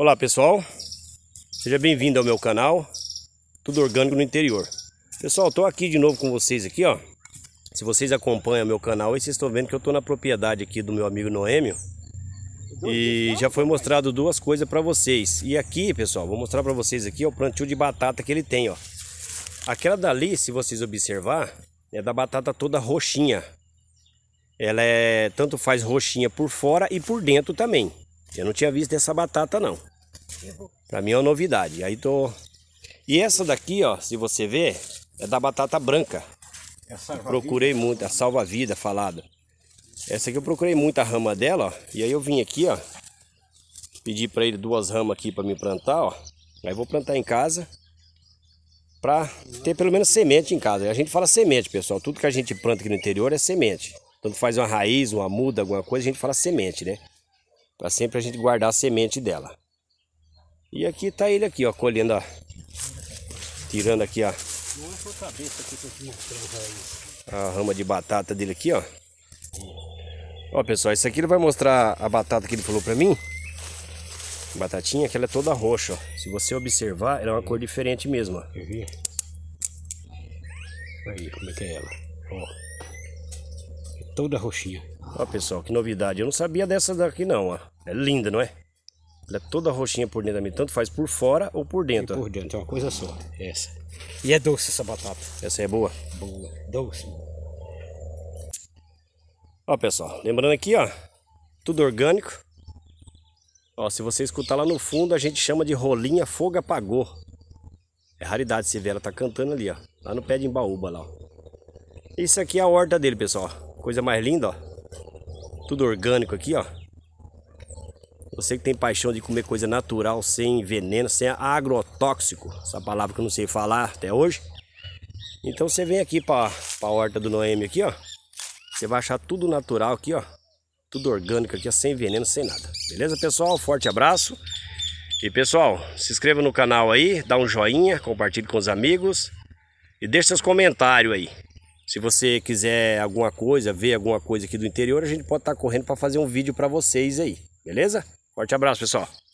Olá pessoal, seja bem-vindo ao meu canal Tudo Orgânico no Interior Pessoal, estou aqui de novo com vocês aqui ó Se vocês acompanham meu canal vocês estão vendo que eu estou na propriedade aqui do meu amigo Noêmio E já foi mostrado duas coisas para vocês E aqui pessoal, vou mostrar para vocês aqui ó, o plantio de batata que ele tem ó Aquela dali, se vocês observar, é da batata toda roxinha Ela é tanto faz roxinha por fora e por dentro também eu não tinha visto essa batata não para mim é uma novidade. Aí tô E essa daqui, ó, se você ver, é da batata branca. É procurei muito, a salva-vida falada. Essa aqui eu procurei muito a rama dela, ó, e aí eu vim aqui, ó, pedi para ele duas ramas aqui para me plantar, ó. Aí vou plantar em casa para ter pelo menos semente em casa. A gente fala semente, pessoal. Tudo que a gente planta aqui no interior é semente. Tanto faz uma raiz, uma muda, alguma coisa, a gente fala semente, né? Para sempre a gente guardar a semente dela. E aqui tá ele aqui, ó, colhendo, ó. Tirando aqui, ó. Não é cabeça que eu tô te mostrando, A rama de batata dele aqui, ó. Ó, pessoal, isso aqui ele vai mostrar a batata que ele falou pra mim. Batatinha, que ela é toda roxa, ó. Se você observar, ela é uma cor diferente mesmo, ó. Eu vi. Aí, como é que é ela? Ó. É toda roxinha. Ó, pessoal, que novidade. Eu não sabia dessa daqui, não, ó. É linda, não é? Ela é né? toda roxinha por dentro também, tanto faz por fora ou por dentro. E por dentro, é uma coisa só, é essa. E é doce essa batata. Essa é boa? Boa, doce. Ó pessoal, lembrando aqui ó, tudo orgânico. Ó, se você escutar lá no fundo, a gente chama de rolinha fogo apagou. É raridade se ver, ela tá cantando ali ó, lá no pé de Embaúba lá ó. Isso aqui é a horta dele pessoal, coisa mais linda ó. Tudo orgânico aqui ó. Você que tem paixão de comer coisa natural, sem veneno, sem agrotóxico, essa palavra que eu não sei falar até hoje. Então você vem aqui para a horta do Noemi aqui, ó. Você vai achar tudo natural aqui, ó. Tudo orgânico aqui, ó, sem veneno, sem nada. Beleza, pessoal? Forte abraço. E pessoal, se inscreva no canal aí, dá um joinha, compartilhe com os amigos e deixe seus comentários aí. Se você quiser alguma coisa, ver alguma coisa aqui do interior, a gente pode estar tá correndo para fazer um vídeo para vocês aí, beleza? Forte abraço, pessoal.